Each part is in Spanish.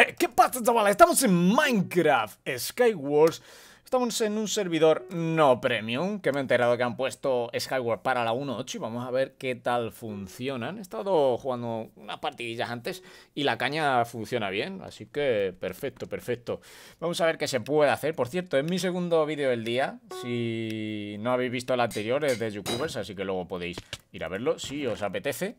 Eh, ¿Qué pasa, chaval? Estamos en Minecraft Skywars. Estamos en un servidor no premium, que me he enterado que han puesto Skyward para la 1.8 y vamos a ver qué tal funcionan. He estado jugando unas partidillas antes y la caña funciona bien, así que perfecto, perfecto. Vamos a ver qué se puede hacer. Por cierto, es mi segundo vídeo del día. Si no habéis visto el anterior es de YouTubers, así que luego podéis ir a verlo si os apetece.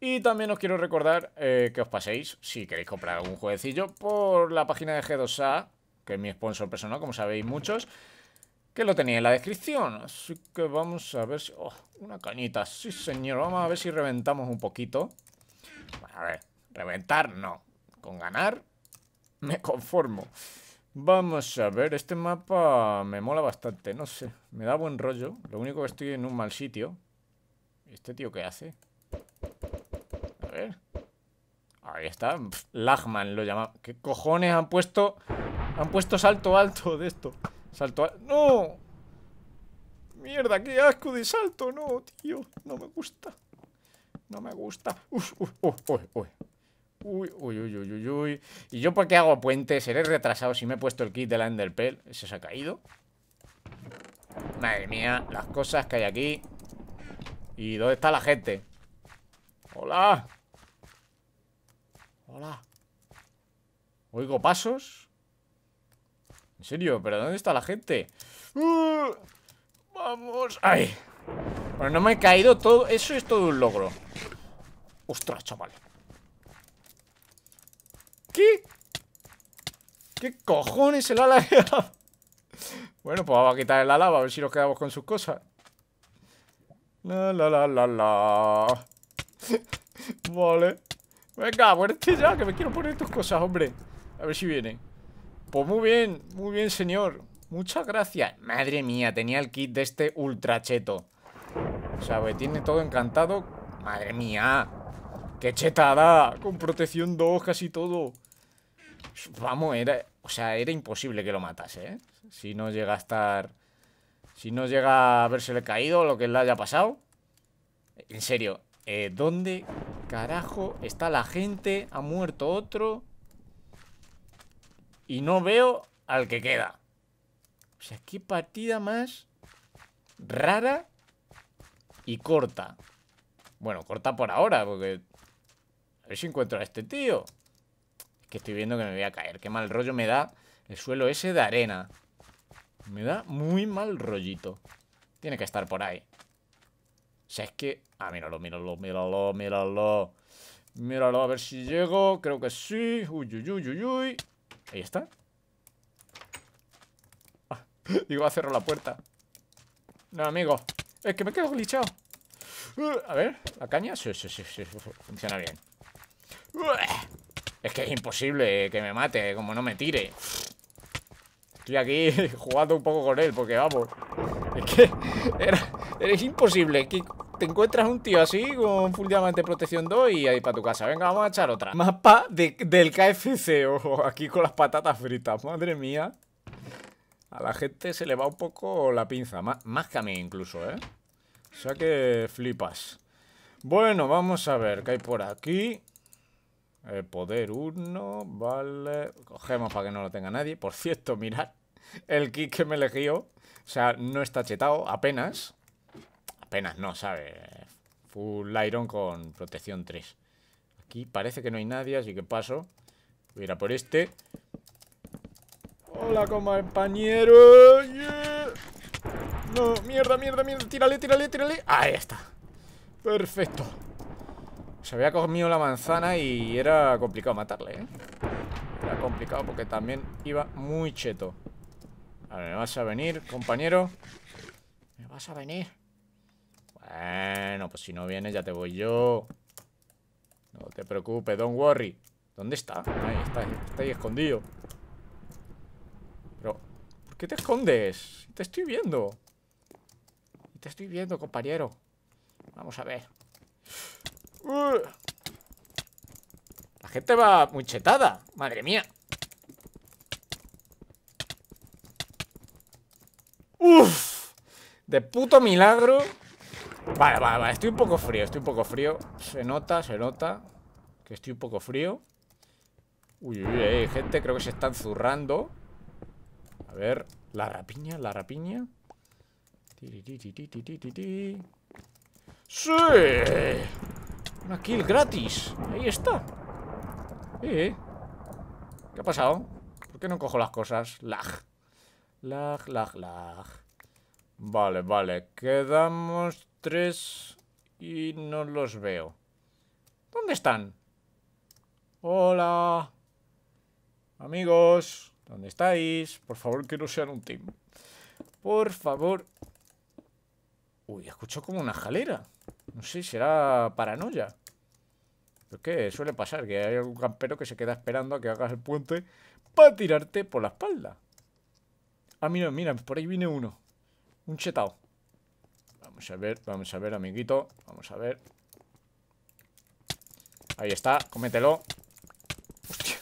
Y también os quiero recordar eh, que os paséis, si queréis comprar algún jueguecillo, por la página de G2A, que es mi sponsor personal, como sabéis muchos, que lo tenía en la descripción. Así que vamos a ver si... Oh, una cañita, sí señor, vamos a ver si reventamos un poquito. A ver, reventar no, con ganar me conformo. Vamos a ver, este mapa me mola bastante, no sé, me da buen rollo. Lo único que estoy en un mal sitio. ¿Este tío qué hace? Ahí está. Lagman lo llama. ¿Qué cojones han puesto? Han puesto salto alto de esto. Salto alto. ¡No! Mierda, qué asco de salto. No, tío. No me gusta. No me gusta. Uy, uy, uy, uy, uy, uy. ¿Y yo por qué hago puentes? ¿Seré retrasado si me he puesto el kit de la Enderpell? ¿Ese se ha caído? Madre mía, las cosas que hay aquí. ¿Y dónde está la gente? ¡Hola! Hola. Oigo pasos. ¿En serio? ¿Pero dónde está la gente? ¡Uh! Vamos. ¡Ay! Bueno, no me he caído todo. Eso es todo un logro. Ostras, chaval. ¿Qué? ¿Qué cojones el ala? bueno, pues vamos a quitar el ala, a ver si nos quedamos con sus cosas. La la la la la. vale. Venga, muérete ya, que me quiero poner tus cosas, hombre. A ver si viene. Pues muy bien, muy bien, señor. Muchas gracias. Madre mía, tenía el kit de este ultra cheto. O sea, tiene todo encantado. Madre mía. ¡Qué chetada! Con protección 2, casi todo. Vamos, era... O sea, era imposible que lo matase, ¿eh? Si no llega a estar... Si no llega a habérsele caído lo que le haya pasado. En serio, eh, ¿Dónde carajo está la gente? Ha muerto otro. Y no veo al que queda. O sea, qué partida más rara y corta. Bueno, corta por ahora, porque... A ver si encuentro a este tío. Es que estoy viendo que me voy a caer. Qué mal rollo me da el suelo ese de arena. Me da muy mal rollito. Tiene que estar por ahí sea, es que... Ah, míralo, míralo, míralo, míralo. Míralo, a ver si llego. Creo que sí. Uy, uy, uy, uy, uy. Ahí está. Ah, digo, a cerrar la puerta. No, amigo. Es que me quedo glitchado. a ver, la caña. Sí, sí, sí, sí. Funciona bien. es que es imposible que me mate, como no me tire. Estoy aquí jugando un poco con él, porque vamos. Es que era, es imposible. que te encuentras un tío así con full diamante protección 2 y ahí para tu casa. Venga, vamos a echar otra. Mapa del KFC, O aquí con las patatas fritas. Madre mía. A la gente se le va un poco la pinza. más que a mí incluso, ¿eh? O sea que flipas. Bueno, vamos a ver qué hay por aquí. El poder 1, vale. Cogemos para que no lo tenga nadie. Por cierto, mirad. El kit que me elegió. O sea, no está chetado, apenas. Apenas no, ¿sabes? Full iron con protección 3. Aquí parece que no hay nadie, así que paso. Voy a ir a por este. Hola, compañero. No, mierda, mierda, mierda. Tírale, tírale, tírale. Ahí está. Perfecto. Se había comido la manzana y era complicado matarle, ¿eh? Era complicado porque también iba muy cheto. A ver, ¿me vas a venir, compañero? ¿Me vas a venir? Bueno, pues si no vienes ya te voy yo. No te preocupes, don't worry. ¿Dónde está? Ahí está, está ahí escondido. Pero, ¿por qué te escondes? Te estoy viendo. Te estoy viendo, compañero. Vamos a ver. La gente va muy chetada. Madre mía. Uf. De puto milagro. Vale, vale, vale. Estoy un poco frío, estoy un poco frío. Se nota, se nota. Que estoy un poco frío. Uy, uy, uy, gente. Creo que se están zurrando. A ver. La rapiña, la rapiña. ¡Sí! Una kill gratis. Ahí está. ¿Qué ha pasado? ¿Por qué no cojo las cosas? Lag. Lag, lag, lag. Vale, vale. Quedamos tres y no los veo. ¿Dónde están? Hola. Amigos. ¿Dónde estáis? Por favor, que no sean un team. Por favor. Uy, escucho como una jalera. No sé, será paranoia. Es que suele pasar que hay algún campero que se queda esperando a que hagas el puente para tirarte por la espalda. Ah, mira, mira, por ahí viene uno. Un chetao. Vamos a ver, vamos a ver, amiguito. Vamos a ver. Ahí está, cómetelo. Hostia,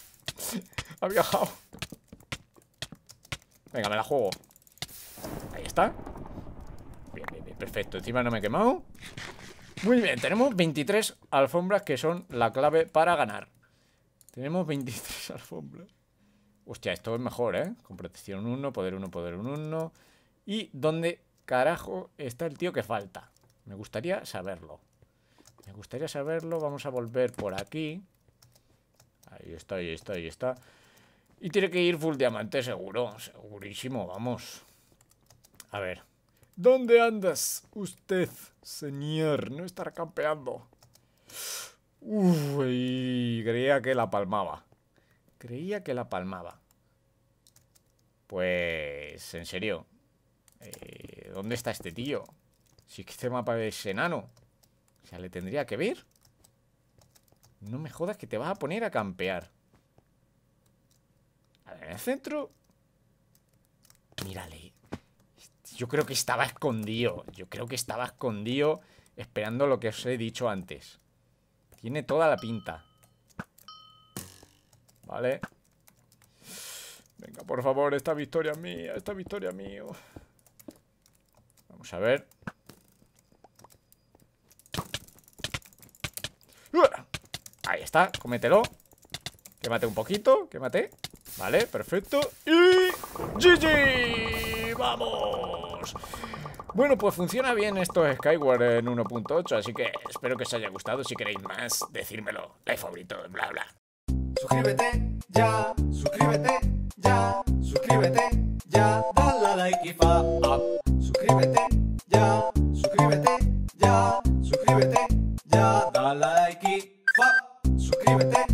ha viajado. Venga, me la juego. Ahí está. Bien, bien, bien, perfecto. Encima no me he quemado. Muy bien, tenemos 23 alfombras que son la clave para ganar. Tenemos 23 alfombras. Hostia, esto es mejor, ¿eh? Con protección 1, poder 1, poder 1. ¿Y dónde carajo está el tío que falta? Me gustaría saberlo. Me gustaría saberlo. Vamos a volver por aquí. Ahí está, ahí está, ahí está. Y tiene que ir full diamante, seguro. Segurísimo, vamos. A ver. ¿Dónde andas usted, señor? No estar campeando. Uy, creía que la palmaba. Creía que la palmaba. Pues, en serio. Eh, ¿Dónde está este tío? Si es que este mapa es enano. O sea, le tendría que ver. No me jodas que te vas a poner a campear. A ver, en el centro... Mírale, yo creo que estaba escondido. Yo creo que estaba escondido esperando lo que os he dicho antes. Tiene toda la pinta. Vale. Venga, por favor, esta victoria es mía, esta victoria es mío. Vamos a ver. Ahí está, comételo. Que mate un poquito, que mate. Vale, perfecto. Y... ¡GG! ¡Vamos! Bueno, pues funciona bien esto Skyward en 1.8, así que espero que os haya gustado. Si queréis más, decírmelo. Like favorito, bla bla. Suscríbete ya, suscríbete ya, suscríbete ya, dale a like y fa Suscríbete ya, suscríbete ya, suscríbete ya, dale a like y fa. Suscríbete